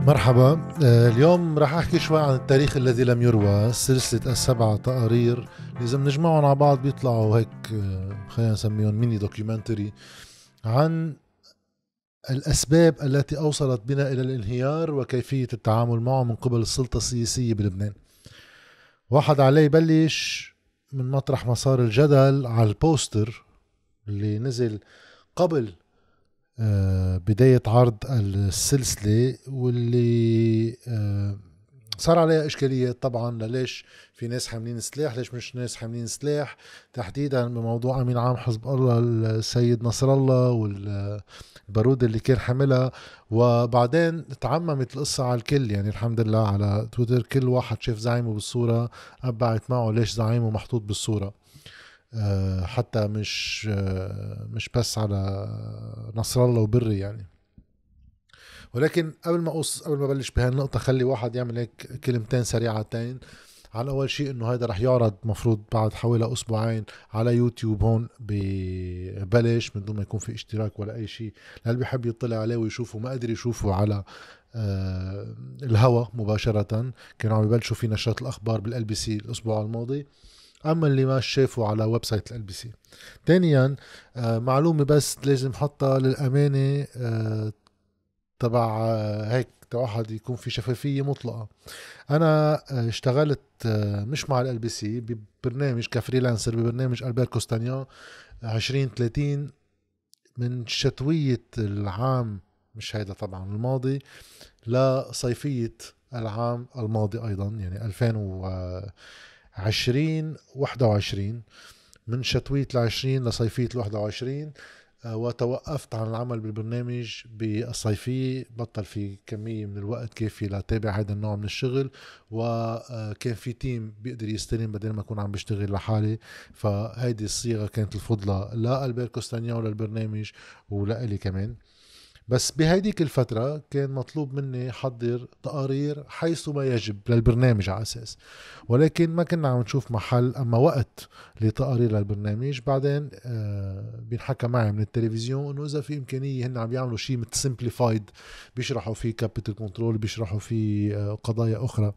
مرحبا آه، اليوم رح احكي شوي عن التاريخ الذي لم يروى سلسله السبع تقارير اذا بنجمعهم على بعض بيطلعوا هيك آه، خلينا نسميهم ميني دوكيومنتري عن الاسباب التي اوصلت بنا الى الانهيار وكيفيه التعامل معه من قبل السلطه السياسيه بلبنان واحد عليه يبلش من مطرح ما صار الجدل على البوستر اللي نزل قبل آه، بداية عرض السلسلة واللي آه، صار عليها اشكاليات طبعا ليش في ناس حاملين سلاح ليش مش ناس حاملين سلاح تحديدا بموضوع امين عام حزب الله السيد نصر الله والبارود اللي كان حاملها وبعدين تعممت القصه على الكل يعني الحمد لله على تويتر كل واحد شاف زعيمه بالصوره ابعت معه ليش زعيمه محطوط بالصوره آه، حتى مش آه، مش بس على نصر الله وبري يعني ولكن قبل ما أقص قبل ما بلش بهالنقطه خلي واحد يعمل هيك كلمتين سريعتين على اول شيء انه هذا رح يعرض مفروض بعد حوالي اسبوعين على يوتيوب هون ببلش من دون ما يكون في اشتراك ولا اي شيء اللي بيحب يطلع عليه ويشوفه ما قدر يشوفه على آه الهوا مباشرة كانوا عم يبلشوا في نشرات الأخبار بالال بي سي الأسبوع الماضي اما اللي ما شافه على ويب سايت ال بي سي ثانيا آه، معلومه بس لازم حطها للامانه آه، تبع آه، هيك توحد يكون في شفافية مطلقة أنا اشتغلت مش مع ال بي سي ببرنامج كفريلانسر ببرنامج ألبير 20 30 من شتوية العام مش هيدا طبعا الماضي لصيفية العام الماضي أيضا يعني 2000 و 20 21 من شتوية ال 20 لصيفية ال 21 وتوقفت عن العمل بالبرنامج بالصيفية بطل في كمية من الوقت كافية لتابع هذا النوع من الشغل وكان آه، في تيم بيقدر يستلم بدل ما أكون عم بشتغل لحالي فهيدي الصيغة كانت الفضلة لألبير كوستانيا للبرنامج ولإلي كمان بس بهيديك الفترة كان مطلوب مني حضر تقارير حيث ما يجب للبرنامج على أساس ولكن ما كنا عم نشوف محل أما وقت لتقارير للبرنامج بعدين آه بينحكى معي من التلفزيون إنه إذا في إمكانية هن عم يعملوا شيء متسمبليفايد بيشرحوا فيه كابيتال كنترول بيشرحوا فيه آه قضايا أخرى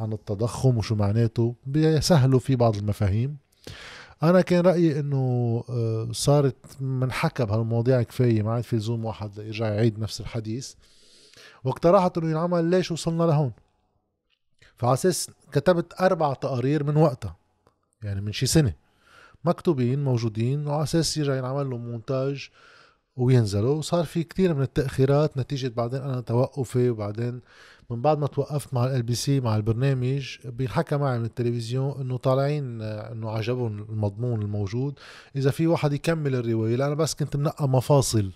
عن التضخم وشو معناته بيسهلوا فيه بعض المفاهيم انا كان رايي انه آه، صارت منحكى بهالمواضيع كفايه ما عاد في زوم واحد يرجع يعيد نفس الحديث واقترحت انه ينعمل ليش وصلنا لهون فعساس كتبت اربع تقارير من وقتها يعني من شي سنه مكتوبين موجودين وعلى اساس يرجع ينعمل له مونتاج وينزلوا وصار في كثير من التأخيرات نتيجة بعدين أنا توقفي وبعدين من بعد ما توقفت مع ال بي سي مع البرنامج بينحكى معي من التلفزيون انه طالعين انه عجبهم المضمون الموجود اذا في واحد يكمل الروايه لأنا بس كنت منقى مفاصل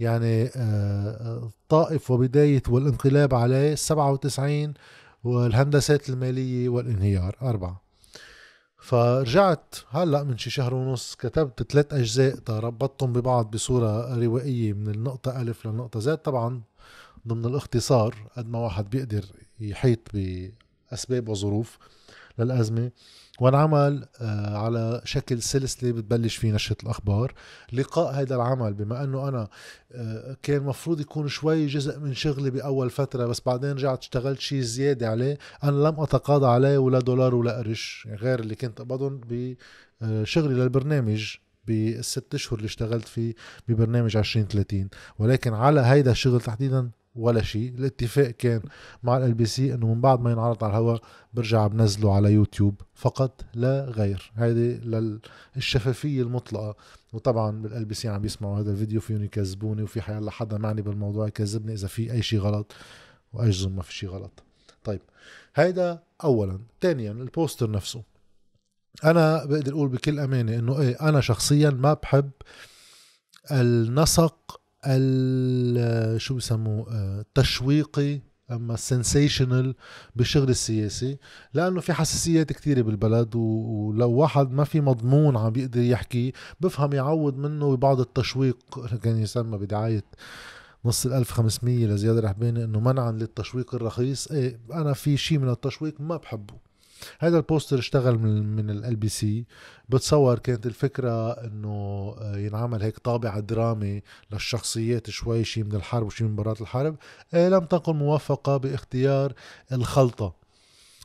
يعني الطائف آه، وبدايه والانقلاب عليه 97 والهندسات الماليه والانهيار اربعه فرجعت هلا من شي شهر ونص كتبت ثلاث اجزاء ربطتهم ببعض بصوره روائيه من النقطه الف للنقطه زاد طبعا ضمن الاختصار قد ما واحد بيقدر يحيط باسباب وظروف للازمه والعمل آه، على شكل سلسله بتبلش فيه نشره الاخبار لقاء هذا العمل بما انه انا آه، كان مفروض يكون شوي جزء من شغلي باول فتره بس بعدين رجعت اشتغلت شيء زياده عليه انا لم اتقاضى عليه ولا دولار ولا قرش يعني غير اللي كنت اقبضهم بشغلي آه، للبرنامج بالست اشهر اللي اشتغلت فيه ببرنامج 2030 ولكن على هيدا الشغل تحديدا ولا شيء الاتفاق كان مع ال بي سي انه من بعد ما ينعرض على الهواء برجع بنزله على يوتيوب فقط لا غير هذه للشفافيه المطلقه وطبعا بالال بي سي عم بيسمعوا هذا الفيديو فيهم يكذبوني وفي حيلا حدا معني بالموضوع يكذبني اذا في اي شيء غلط واجزم ما في شيء غلط طيب هيدا اولا ثانيا البوستر نفسه انا بقدر اقول بكل امانه انه ايه انا شخصيا ما بحب النسق شو بسموه التشويقي آه، اما سنسيشنال بالشغل السياسي لانه في حساسيات كثيره بالبلد ولو واحد ما في مضمون عم بيقدر يحكي بفهم يعوض منه ببعض التشويق كان يسمى بدعايه نص ال 1500 لزياد رحباني انه منعا للتشويق الرخيص ايه انا في شيء من التشويق ما بحبه هذا البوستر اشتغل من من ال بي سي بتصور كانت الفكره انه آه، ينعمل هيك طابع درامي للشخصيات شوي شيء من الحرب وشيء من برات الحرب آه، لم تكن موفقه باختيار الخلطه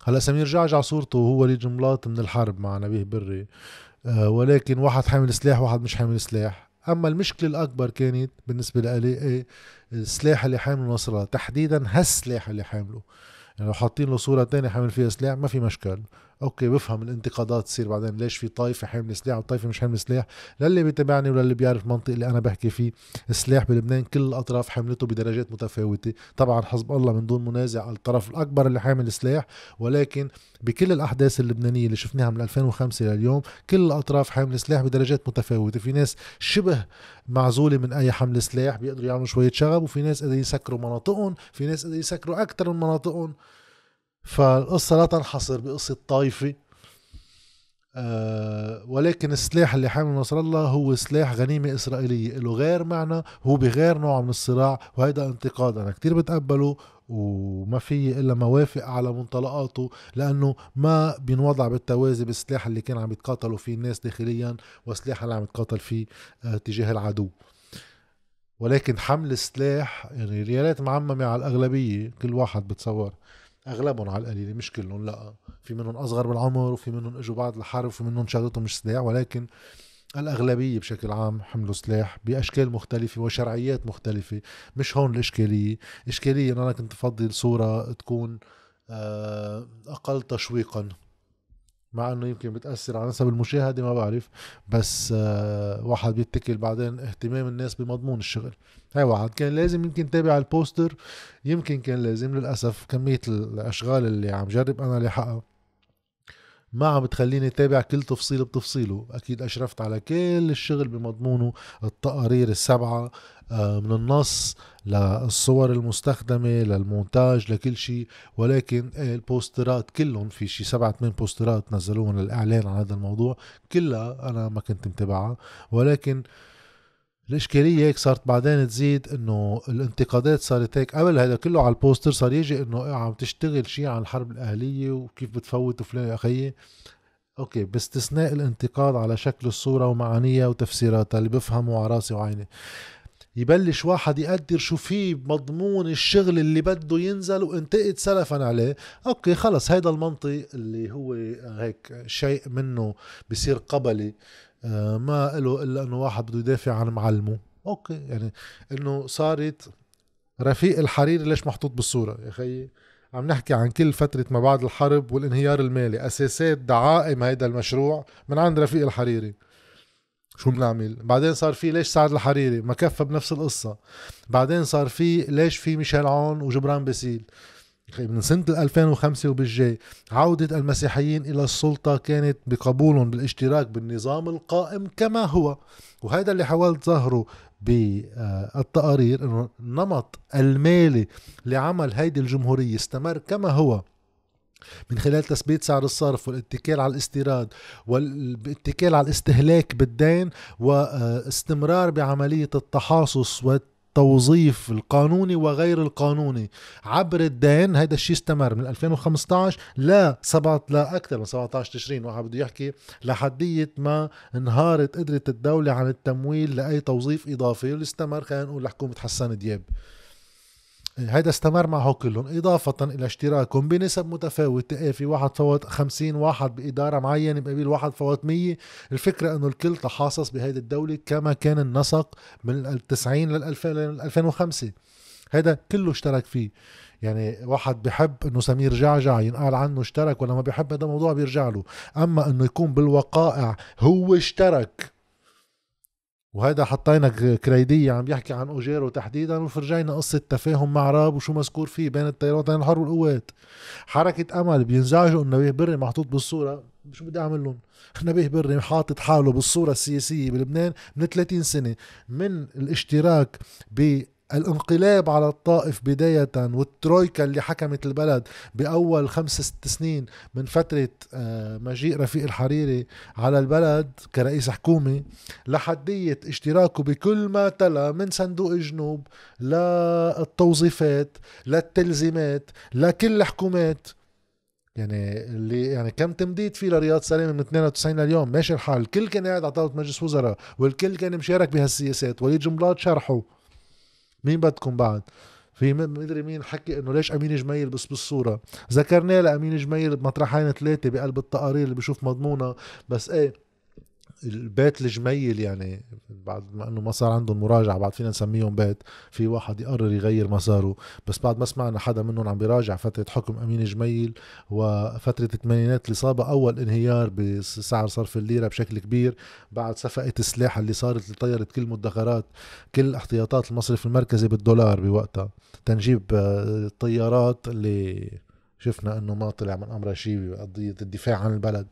هلا سمير جعجع صورته هو ليه جملات من الحرب مع نبيه بري آه، ولكن واحد حامل سلاح واحد مش حامل سلاح اما المشكله الاكبر كانت بالنسبه لالي إيه، السلاح اللي حامله الله تحديدا هالسلاح اللي حامله يعني لو حاطين له صوره تانية حامل فيها سلاح ما في مشكل اوكي بفهم الانتقادات تصير بعدين ليش في طائفه حامله سلاح وطائفه مش حامله سلاح للي بيتابعني وللي بيعرف المنطق اللي انا بحكي فيه السلاح بلبنان كل الاطراف حملته بدرجات متفاوته طبعا حزب الله من دون منازع الطرف الاكبر اللي حامل سلاح ولكن بكل الاحداث اللبنانيه اللي شفناها من 2005 لليوم كل الاطراف حامله سلاح بدرجات متفاوته في ناس شبه معزوله من اي حمل سلاح بيقدروا يعملوا شويه شغب وفي ناس قادرين يسكروا مناطقهم في ناس قادرين يسكروا اكثر من مناطقهم فالقصة لا تنحصر بقصة طائفة أه ولكن السلاح اللي حامل نصر الله هو سلاح غنيمة إسرائيلية له غير معنى هو بغير نوع من الصراع وهيدا انتقاد أنا كتير بتقبله وما في إلا موافق على منطلقاته لأنه ما بينوضع بالتوازي بالسلاح اللي كان عم يتقاتلوا فيه الناس داخليا والسلاح اللي عم يتقاتل فيه آه، تجاه العدو ولكن حمل السلاح يعني ريالات معممة على الأغلبية كل واحد بتصور اغلبهم على القليله مش كلهم لا في منهم اصغر بالعمر وفي منهم اجوا بعد الحرب وفي منهم شغلتهم مش سلاح ولكن الأغلبية بشكل عام حملوا سلاح بأشكال مختلفة وشرعيات مختلفة مش هون الإشكالية إشكالية أن أنا كنت أفضل صورة تكون آه، أقل تشويقا مع انه يمكن بتاثر على نسب المشاهده ما بعرف بس آه، واحد بيتكل بعدين اهتمام الناس بمضمون الشغل هاي واحد كان لازم يمكن تابع البوستر يمكن كان لازم للاسف كميه الاشغال اللي عم جرب انا لحقها ما عم تخليني تابع كل تفصيل بتفصيله اكيد اشرفت على كل الشغل بمضمونه التقارير السبعه آه، من النص للصور المستخدمة للمونتاج لكل شيء ولكن البوسترات كلهم في شيء سبعة ثمان بوسترات نزلوهم للإعلان عن هذا الموضوع كلها أنا ما كنت متابعها ولكن الاشكاليه هيك صارت بعدين تزيد انه الانتقادات صارت هيك قبل هذا كله على البوستر صار يجي انه إيه، عم تشتغل شيء عن الحرب الاهليه وكيف بتفوت وفلان اخي اوكي باستثناء الانتقاد على شكل الصوره ومعانيها وتفسيراتها اللي بفهمه على راسي وعيني يبلش واحد يقدر شو في مضمون الشغل اللي بده ينزل وانتقد سلفا عليه اوكي خلص هيدا المنطق اللي هو هيك شيء منه بصير قبلي آه، ما له الا انه واحد بده يدافع عن معلمه اوكي يعني انه صارت رفيق الحريري ليش محطوط بالصوره يا خيي عم نحكي عن كل فترة ما بعد الحرب والانهيار المالي أساسات دعائم هيدا المشروع من عند رفيق الحريري شو بنعمل بعدين صار في ليش سعد الحريري ما كفى بنفس القصة بعدين صار في ليش في ميشيل عون وجبران باسيل من سنة 2005 وبالجاي عودة المسيحيين إلى السلطة كانت بقبولهم بالاشتراك بالنظام القائم كما هو وهذا اللي حاولت ظهره بالتقارير انه النمط المالي لعمل هيدي الجمهورية استمر كما هو من خلال تثبيت سعر الصرف والاتكال على الاستيراد والاتكال على الاستهلاك بالدين واستمرار بعملية التحاصص وال التوظيف القانوني وغير القانوني عبر الدين هذا الشيء استمر من 2015 لا سبعة لا اكثر من 17 تشرين واحد بده يحكي لحديه ما انهارت قدره الدوله عن التمويل لاي توظيف اضافي اللي استمر خلينا نقول لحكومه حسان دياب هيدا استمر معه كلهم إضافة إلى اشتراكهم بنسب متفاوتة في واحد فوت 50 واحد بإدارة معينة بقبيل واحد فوت 100 الفكرة أنه الكل تحاصص بهيدي الدولة كما كان النسق من التسعين 90 وخمسة 2005 هيدا كله اشترك فيه يعني واحد بحب انه سمير جعجع ينقال عنه اشترك ولا ما بحب هذا الموضوع بيرجع له اما انه يكون بالوقائع هو اشترك وهيدا حطينا كريدية عم يحكي عن أوجيرو تحديدا وفرجينا قصة تفاهم مع راب وشو مذكور فيه بين التيارات الحر والقوات حركة أمل بينزعجوا نبيه بري محطوط بالصورة شو بدي أعمل لهم نبيه بري حاطط حاله بالصورة السياسية بلبنان من 30 سنة من الاشتراك ب الانقلاب على الطائف بداية والترويكا اللي حكمت البلد بأول خمس ست سنين من فترة آه، مجيء رفيق الحريري على البلد كرئيس حكومة لحدية اشتراكه بكل ما تلا من صندوق الجنوب للتوظيفات للتلزيمات لكل الحكومات يعني اللي يعني كم تمديد فيه لرياض سلامه من 92 لليوم ماشي الحال الكل كان قاعد على طاوله مجلس وزراء والكل كان مشارك بهالسياسات وليد جملات شرحه مين بدكم بعد في مدري مين حكي انه ليش امين جميل بس بالصوره ذكرناه لامين جميل بمطرحين ثلاثه بقلب التقارير اللي بشوف مضمونه بس ايه البيت الجميل يعني بعد ما انه ما صار عندهم مراجعه بعد فينا نسميهم بيت في واحد يقرر يغير مساره بس بعد ما سمعنا حدا منهم عم بيراجع فتره حكم امين جميل وفتره الثمانينات اللي صابها اول انهيار بسعر صرف الليره بشكل كبير بعد صفقه السلاح اللي صارت اللي طيرت كل مدخرات كل احتياطات المصرف المركزي بالدولار بوقتها تنجيب الطيارات آه، اللي شفنا انه ما طلع من امر شيء بقضيه الدفاع عن البلد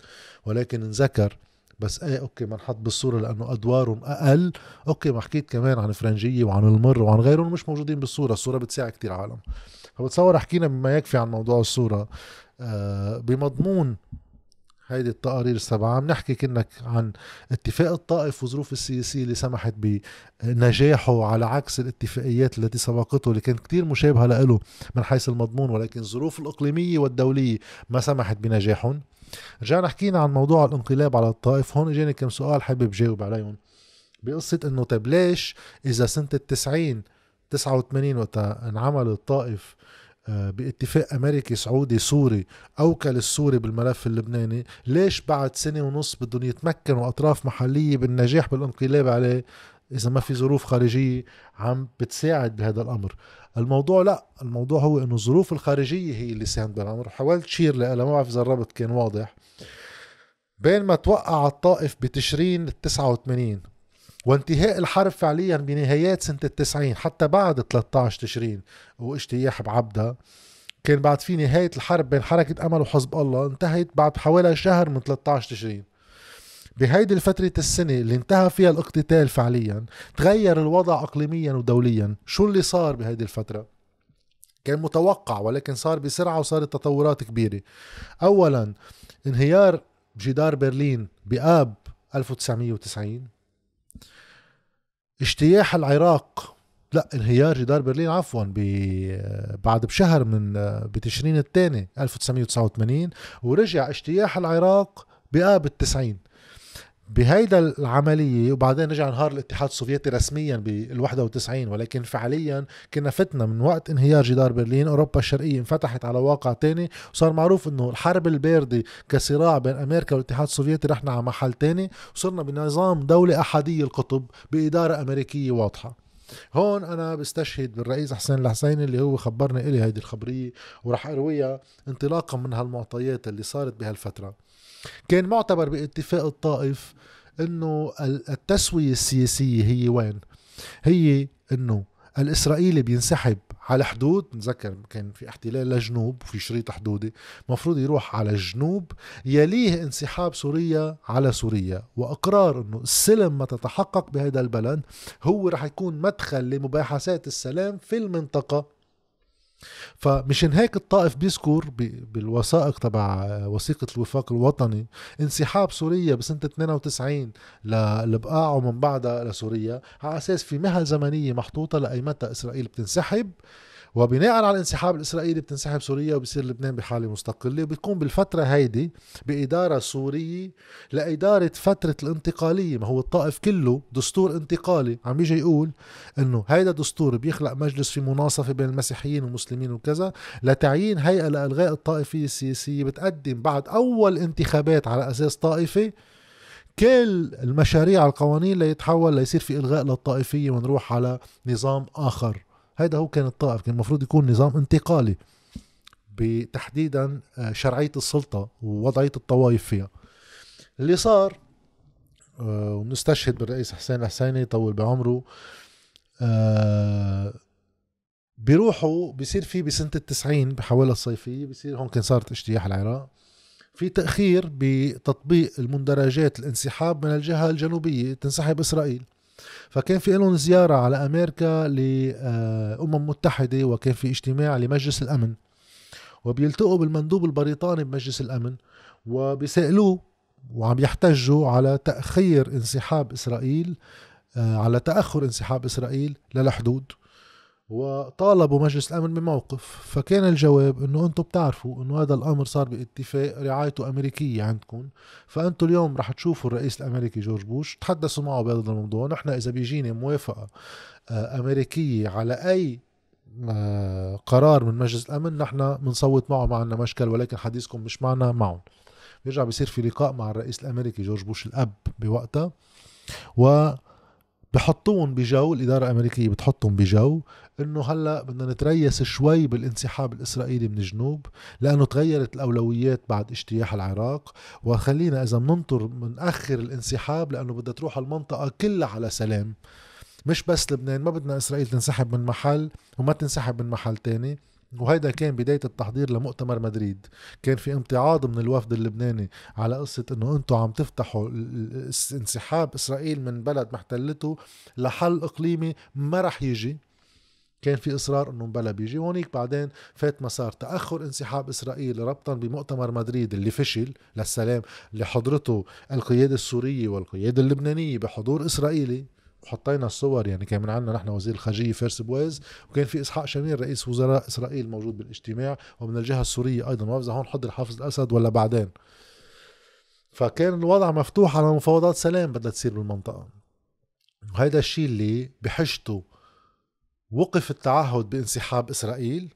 ولكن نذكر بس ايه اوكي ما نحط بالصوره لانه ادوارهم اقل اوكي ما حكيت كمان عن فرنجيه وعن المر وعن غيرهم مش موجودين بالصوره الصوره بتساعد كتير عالم فبتصور حكينا بما يكفي عن موضوع الصوره آه بمضمون هيدي التقارير السبعة عم نحكي كنا عن اتفاق الطائف والظروف السياسية اللي سمحت بنجاحه على عكس الاتفاقيات التي سبقته اللي كانت كتير مشابهة له من حيث المضمون ولكن الظروف الإقليمية والدولية ما سمحت بنجاحهم رجعنا حكينا عن موضوع الانقلاب على الطائف هون اجاني كم سؤال حابب جاوب عليهم بقصة انه طيب ليش اذا سنة التسعين تسعة وثمانين وقتا انعمل الطائف آه، باتفاق امريكي سعودي سوري اوكل السوري بالملف اللبناني ليش بعد سنه ونص بدهم يتمكنوا اطراف محليه بالنجاح بالانقلاب عليه اذا ما في ظروف خارجيه عم بتساعد بهذا الامر الموضوع لا الموضوع هو انه الظروف الخارجيه هي اللي ساهمت بالامر حاولت شير لها ما بعرف اذا الربط كان واضح بين ما توقع الطائف بتشرين ال 89 وانتهاء الحرب فعليا بنهايات سنة التسعين حتى بعد 13 تشرين واجتياح بعبدا كان بعد في نهاية الحرب بين حركة أمل وحزب الله انتهت بعد حوالي شهر من 13 تشرين بهيدي الفترة السنة اللي انتهى فيها الاقتتال فعليا تغير الوضع اقليميا ودوليا شو اللي صار بهيدي الفترة كان متوقع ولكن صار بسرعة وصارت تطورات كبيرة اولا انهيار جدار برلين بآب 1990 اجتياح العراق لا انهيار جدار برلين عفوا ب... بعد بشهر من بتشرين الثاني 1989 ورجع اجتياح العراق بآب التسعين بهيدا العملية وبعدين رجع انهار الاتحاد السوفيتي رسميا بال 91 ولكن فعليا كنا فتنا من وقت انهيار جدار برلين اوروبا الشرقية انفتحت على واقع تاني وصار معروف انه الحرب الباردة كصراع بين امريكا والاتحاد السوفيتي رحنا على محل تاني وصرنا بنظام دولة احادية القطب بادارة امريكية واضحة هون انا بستشهد بالرئيس حسين الحسيني اللي هو خبرنا الي هيدي الخبريه وراح ارويها انطلاقا من هالمعطيات اللي صارت بهالفتره كان معتبر باتفاق الطائف انه التسويه السياسيه هي وين؟ هي انه الاسرائيلي بينسحب على حدود نذكر كان في احتلال لجنوب في شريط حدودي مفروض يروح على الجنوب يليه انسحاب سوريا على سوريا واقرار انه السلم ما تتحقق بهذا البلد هو رح يكون مدخل لمباحثات السلام في المنطقه فمشان هيك الطائف بيذكر بالوثائق تبع وثيقة الوفاق الوطني انسحاب سوريا بسنة 92 لبقاع ومن بعدها لسوريا على أساس في مهل زمنية محطوطة لأي متى إسرائيل بتنسحب وبناء على الانسحاب الاسرائيلي بتنسحب سوريا وبصير لبنان بحاله مستقله وبتكون بالفتره هيدي باداره سوريه لاداره فتره الانتقاليه ما هو الطائف كله دستور انتقالي عم يجي يقول انه هيدا دستور بيخلق مجلس في مناصفه بين المسيحيين والمسلمين وكذا لتعيين هيئه لالغاء الطائفيه السياسيه بتقدم بعد اول انتخابات على اساس طائفي كل المشاريع القوانين ليتحول ليصير في الغاء للطائفيه ونروح على نظام اخر هيدا هو كان الطائف كان المفروض يكون نظام انتقالي بتحديدا آه، شرعية السلطة ووضعية الطوائف فيها اللي صار آه، ونستشهد بالرئيس حسين الحسيني طول بعمره آه، بيروحوا بصير في بسنة التسعين بحوالي الصيفية بصير هون كان صارت اجتياح العراق في تأخير بتطبيق المندرجات الانسحاب من الجهة الجنوبية تنسحب إسرائيل فكان في لهم زيارة على أمريكا لأمم آه، متحدة وكان في اجتماع لمجلس الأمن وبيلتقوا بالمندوب البريطاني بمجلس الأمن وبيسألوه وعم يحتجوا على تأخير انسحاب إسرائيل آه، على تأخر انسحاب إسرائيل للحدود وطالبوا مجلس الامن بموقف فكان الجواب انه انتم بتعرفوا انه هذا الامر صار باتفاق رعايته امريكيه عندكم فانتم اليوم رح تشوفوا الرئيس الامريكي جورج بوش تحدثوا معه بهذا الموضوع نحن اذا بيجيني موافقه آه، امريكيه على اي آه، قرار من مجلس الامن نحن بنصوت معه ما عندنا مشكل ولكن حديثكم مش معنا معهم بيرجع بيصير في لقاء مع الرئيس الامريكي جورج بوش الاب بوقتها و بحطوهم بجو الإدارة الأمريكية بتحطهم بجو انه هلا بدنا نتريس شوي بالانسحاب الاسرائيلي من الجنوب لانه تغيرت الاولويات بعد اجتياح العراق وخلينا اذا بننطر بناخر الانسحاب لانه بدها تروح المنطقه كلها على سلام مش بس لبنان ما بدنا اسرائيل تنسحب من محل وما تنسحب من محل تاني وهيدا كان بداية التحضير لمؤتمر مدريد كان في امتعاض من الوفد اللبناني على قصة انه انتم عم تفتحوا انسحاب اسرائيل من بلد محتلته لحل اقليمي ما رح يجي كان في اصرار انه مبلا بيجي هونيك بعدين فات مسار تاخر انسحاب اسرائيل ربطا بمؤتمر مدريد اللي فشل للسلام اللي حضرته القياده السوريه والقياده اللبنانيه بحضور اسرائيلي وحطينا الصور يعني كان من عندنا نحن وزير الخارجيه فارس بويز وكان في اسحاق شمير رئيس وزراء اسرائيل موجود بالاجتماع ومن الجهه السوريه ايضا ما هون حضر حافظ الاسد ولا بعدين فكان الوضع مفتوح على مفاوضات سلام بدها تصير بالمنطقه وهيدا الشيء اللي بحجته وقف التعهد بانسحاب إسرائيل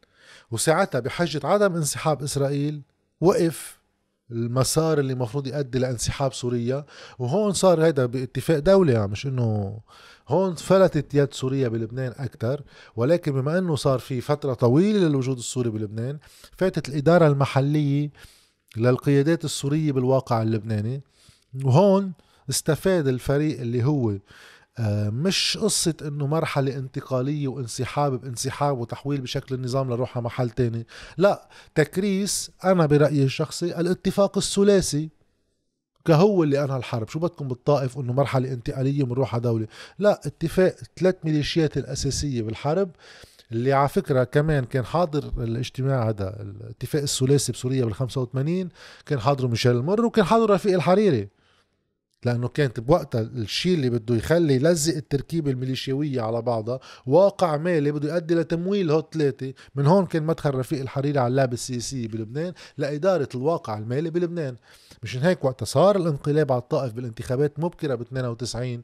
وساعتها بحجة عدم انسحاب إسرائيل وقف المسار اللي المفروض يؤدي لانسحاب سوريا وهون صار هيدا باتفاق دولي يعني مش انه هون فلتت يد سوريا بلبنان اكثر ولكن بما انه صار في فتره طويله للوجود السوري بلبنان فاتت الاداره المحليه للقيادات السوريه بالواقع اللبناني وهون استفاد الفريق اللي هو آه، مش قصة انه مرحلة انتقالية وانسحاب بانسحاب وتحويل بشكل النظام لروحها محل تاني لا تكريس انا برأيي الشخصي الاتفاق الثلاثي كهو اللي انهى الحرب شو بدكم بالطائف انه مرحلة انتقالية بنروح على دولة لا اتفاق ثلاث ميليشيات الاساسية بالحرب اللي على فكرة كمان كان حاضر الاجتماع هذا الاتفاق الثلاثي بسوريا بال 85 كان حاضره ميشيل المر وكان حاضره رفيق الحريري لانه كانت بوقتها الشيء اللي بده يخلي يلزق التركيبه الميليشياويه على بعضها واقع مالي بده يؤدي لتمويل هول ثلاثه من هون كان مدخل رفيق الحريري على اللعبه السياسيه بلبنان لاداره الواقع المالي بلبنان مشان هيك وقت صار الانقلاب على الطائف بالانتخابات مبكره ب 92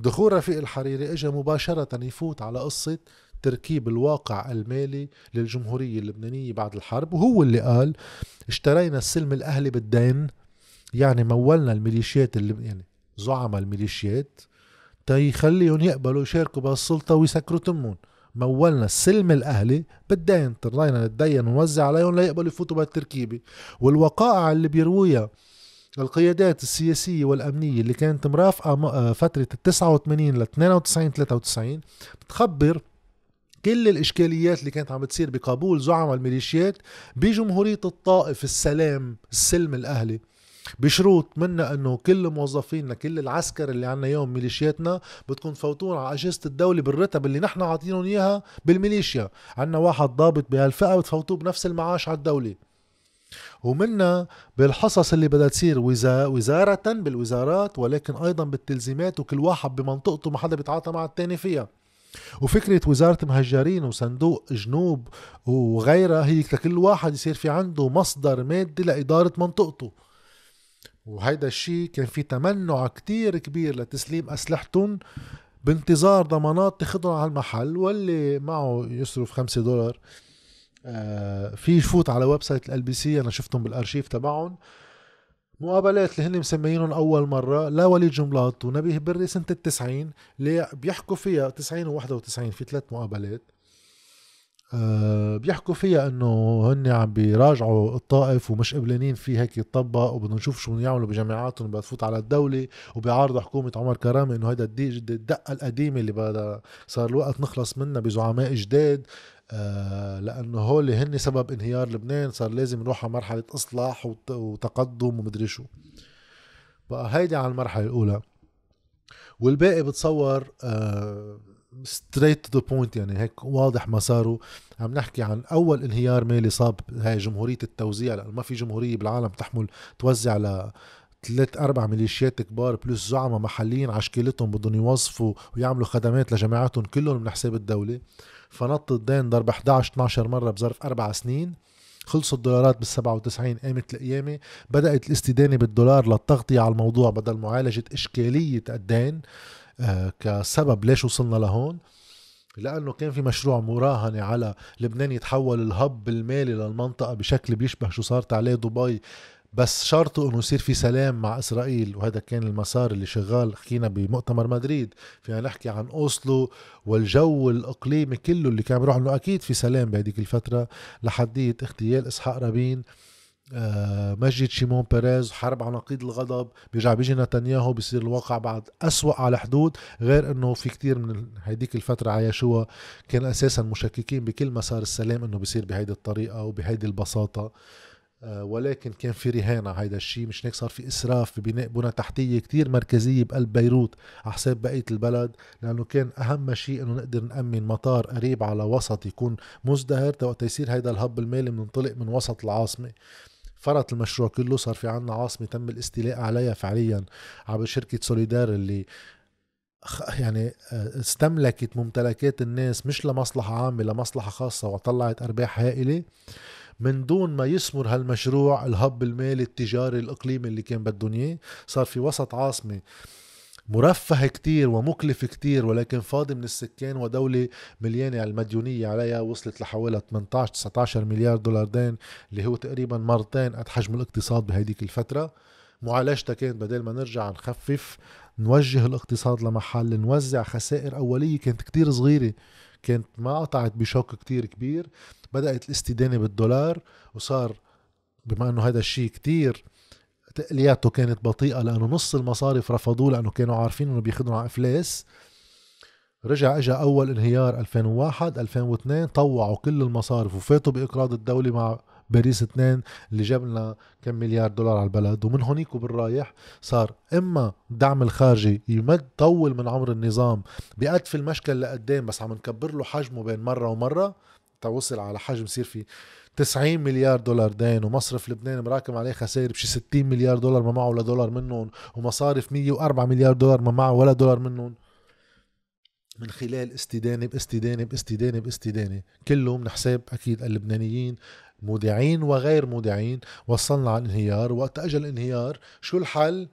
دخول رفيق الحريري اجى مباشره يفوت على قصه تركيب الواقع المالي للجمهوريه اللبنانيه بعد الحرب وهو اللي قال اشترينا السلم الاهلي بالدين يعني مولنا الميليشيات اللي يعني زعماء الميليشيات تيخليهم يقبلوا يشاركوا بهالسلطة ويسكروا تمون مولنا السلم الاهلي بالدين طلعنا ندين ونوزع عليهم ليقبلوا يفوتوا بهالتركيبه والوقائع اللي بيرويها القيادات السياسية والأمنية اللي كانت مرافقة آه، فترة ال 89 ل 92 93 بتخبر كل الإشكاليات اللي كانت عم بتصير بقبول زعماء الميليشيات بجمهورية الطائف السلام السلم الأهلي بشروط منا انه كل موظفينا كل العسكر اللي عنا يوم ميليشياتنا بتكون فوتون على اجهزه الدوله بالرتب اللي نحن عاطينهم اياها بالميليشيا عنا واحد ضابط بهالفئه بتفوتوه بنفس المعاش على الدوله ومنا بالحصص اللي بدها تصير وزارة بالوزارات ولكن أيضا بالتلزيمات وكل واحد بمنطقته ما حدا بيتعاطى مع التاني فيها وفكرة وزارة مهجرين وصندوق جنوب وغيرها هي لكل واحد يصير في عنده مصدر مادي لإدارة منطقته وهيدا الشيء كان في تمنع كتير كبير لتسليم أسلحتهم بانتظار ضمانات تاخذهم على المحل واللي معه يصرف خمسة دولار آه في يفوت على ويب سايت ال بي سي انا شفتهم بالارشيف تبعهم مقابلات اللي هن مسميينهم اول مره لا ولي جملاط ونبيه بري سنه التسعين اللي بيحكوا فيها 90 و91 في ثلاث مقابلات آه، بيحكوا فيها انه هن عم بيراجعوا الطائف ومش قبلانين فيه هيك يتطبق وبدهم نشوف شو بدهم يعملوا بجامعاتهم بدها تفوت على الدوله وبيعارضوا حكومه عمر كرامه انه هيدا الدقه القديمه اللي بدها صار الوقت نخلص منها بزعماء جداد لانه لانه هول هن سبب انهيار لبنان صار لازم نروح على مرحله اصلاح وتقدم ومدري شو بقى هيدي على المرحله الاولى والباقي بتصور آه ستريت تو ذا بوينت يعني هيك واضح مساره عم نحكي عن اول انهيار مالي صاب هاي جمهوريه التوزيع لانه ما في جمهوريه بالعالم تحمل توزع على ثلاث اربع ميليشيات كبار بلس زعماء محليين عشكلتهم بدهم يوظفوا ويعملوا خدمات لجماعاتهم كلهم من حساب الدوله فنط الدين ضرب 11 12 مره بظرف اربع سنين خلصوا الدولارات بال 97 قامت القيامة بدأت الاستدانة بالدولار للتغطية على الموضوع بدل معالجة إشكالية الدين آه، كسبب ليش وصلنا لهون لانه كان في مشروع مراهنه على لبنان يتحول الهب المالي للمنطقه بشكل بيشبه شو صارت عليه دبي بس شرطه انه يصير في سلام مع اسرائيل وهذا كان المسار اللي شغال حكينا بمؤتمر مدريد فينا نحكي عن اوسلو والجو الاقليمي كله اللي كان بيروح انه اكيد في سلام بهذيك الفتره لحديت اغتيال اسحاق رابين آه، مجد شيمون بيريز حرب على نقيض الغضب بيرجع بيجي نتنياهو بيصير الواقع بعد أسوأ على الحدود غير انه في كتير من هيديك الفترة عايشوها كان اساسا مشككين بكل مسار السلام انه بيصير بهيدي الطريقة وبهيدي البساطة آه، ولكن كان في رهان على هيدا الشيء مش هيك صار في اسراف ببناء بنى تحتيه كتير مركزيه بقلب بيروت على حساب بقيه البلد لانه كان اهم شيء انه نقدر نامن مطار قريب على وسط يكون مزدهر وقت يصير هيدا الهب المالي بننطلق من وسط العاصمه فرط المشروع كله صار في عنا عاصمة تم الاستيلاء عليها فعليا عبر شركة سوليدار اللي يعني آه، استملكت ممتلكات الناس مش لمصلحة عامة لمصلحة خاصة وطلعت أرباح هائلة من دون ما يثمر هالمشروع الهب المالي التجاري الإقليمي اللي كان بدهم إياه صار في وسط عاصمة مرفه كتير ومكلف كتير ولكن فاضي من السكان ودولة مليانة المديونية عليها وصلت لحوالي 18 19 مليار دولار دين اللي هو تقريبا مرتين قد حجم الاقتصاد بهديك الفترة معالجتها كانت بدل ما نرجع نخفف نوجه الاقتصاد لمحل نوزع خسائر أولية كانت كتير صغيرة كانت ما قطعت بشوك كتير كبير بدأت الاستدانة بالدولار وصار بما انه هذا الشيء كتير تقلياته كانت بطيئه لانه نص المصارف رفضوه لانه كانوا عارفين انه بيخدروا على افلاس رجع اجى اول انهيار 2001 2002 طوعوا كل المصارف وفاتوا باقراض الدوله مع باريس 2 اللي جاب لنا كم مليار دولار على البلد ومن هونيك وبالرايح صار اما الدعم الخارجي يمد طول من عمر النظام في المشكل لقدام بس عم نكبر له حجمه بين مره ومره حتى وصل على حجم يصير في 90 مليار دولار دين ومصرف لبنان مراكم عليه خسائر بشي 60 مليار دولار ما معه ولا دولار منهم ومصارف 104 مليار دولار ما معه ولا دولار منهم من خلال استدانه باستدانه باستدانه باستدانه كله من حساب اكيد اللبنانيين مودعين وغير مودعين وصلنا على الانهيار وقت اجى الانهيار شو الحل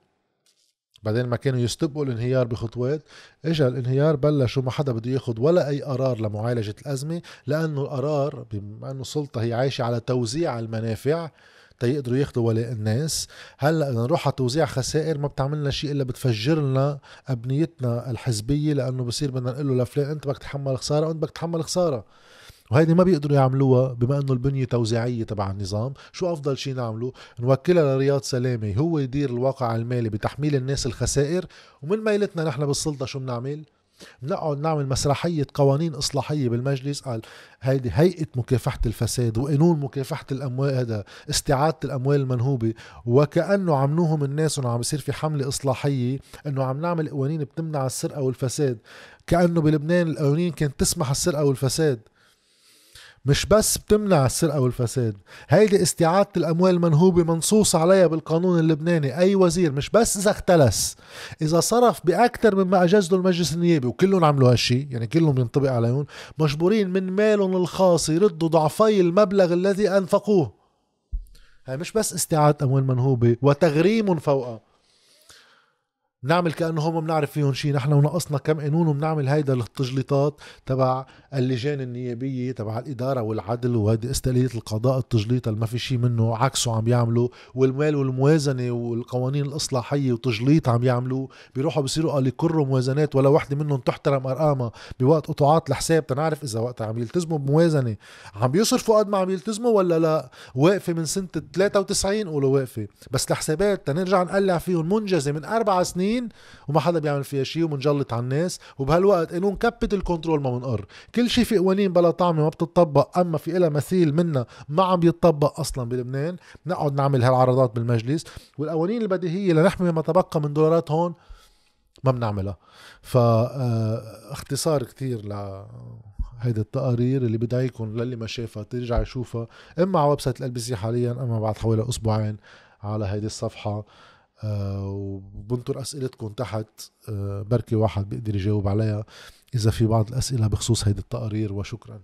بعدين ما كانوا يستبقوا الانهيار بخطوات اجى الانهيار بلش وما حدا بده ياخذ ولا اي قرار لمعالجه الازمه لانه القرار بما انه السلطه هي عايشه على توزيع المنافع تيقدروا ياخذوا ولاء الناس هلا اذا نروح على توزيع خسائر ما بتعملنا شيء الا بتفجر لنا ابنيتنا الحزبيه لانه بصير بدنا نقول له لفلان انت بدك تتحمل خساره وانت بدك تتحمل خساره وهيدي ما بيقدروا يعملوها بما انه البنيه توزيعيه تبع النظام شو افضل شيء نعمله نوكلها لرياض سلامه هو يدير الواقع المالي بتحميل الناس الخسائر ومن ميلتنا نحن بالسلطه شو بنعمل بنقعد نعمل مسرحية قوانين إصلاحية بالمجلس قال هيدي هيئة مكافحة الفساد وقانون مكافحة الأموال هذا استعادة الأموال المنهوبة وكأنه عملوهم الناس إنه عم يصير في حملة إصلاحية إنه عم نعمل قوانين بتمنع السرقة والفساد كأنه بلبنان القوانين كانت تسمح السرقة والفساد مش بس بتمنع السرقة والفساد هيدي استعادة الأموال المنهوبة منصوص عليها بالقانون اللبناني أي وزير مش بس إذا اختلس إذا صرف بأكثر مما أجاز له المجلس النيابي وكلهم عملوا هالشي يعني كلهم ينطبق عليهم مجبورين من مالهم الخاص يردوا ضعفي المبلغ الذي أنفقوه هي مش بس استعادة أموال منهوبة وتغريم فوقها نعمل كانه هم بنعرف فيهم شيء نحن ونقصنا كم قانون وبنعمل هيدا التجليطات تبع اللجان النيابيه تبع الاداره والعدل وهيدي استقلاليه القضاء التجليط اللي ما في شيء منه عكسه عم يعملوا والمال والموازنه والقوانين الاصلاحيه وتجليط عم يعملوه بيروحوا بصيروا قال يكروا موازنات ولا وحده منهم تحترم ارقامها بوقت قطعات الحساب تنعرف اذا وقت عم يلتزموا بموازنه عم بيصرفوا قد ما عم يلتزموا ولا لا واقفه من سنه 93 قولوا واقفه بس الحسابات تنرجع نقلع فيهم منجزه من اربع سنين سنين وما حدا بيعمل فيها شيء ومنجلط على الناس وبهالوقت انه نكبت الكنترول ما بنقر كل شيء في قوانين بلا طعمه ما بتطبق اما في لها مثيل منا ما عم يتطبق اصلا بلبنان نقعد نعمل هالعرضات بالمجلس والقوانين البديهيه لنحمي ما تبقى من دولارات هون ما بنعملها فاختصار آه، كثير ل هيدي التقارير اللي بدعيكم للي ما شافها ترجع يشوفها اما على ويب سايت سي حاليا اما بعد حوالي اسبوعين على هيدي الصفحه وبنطر اسئلتكم تحت آه، بركي واحد بيقدر يجاوب عليها اذا في بعض الاسئله بخصوص هيدي التقارير وشكرا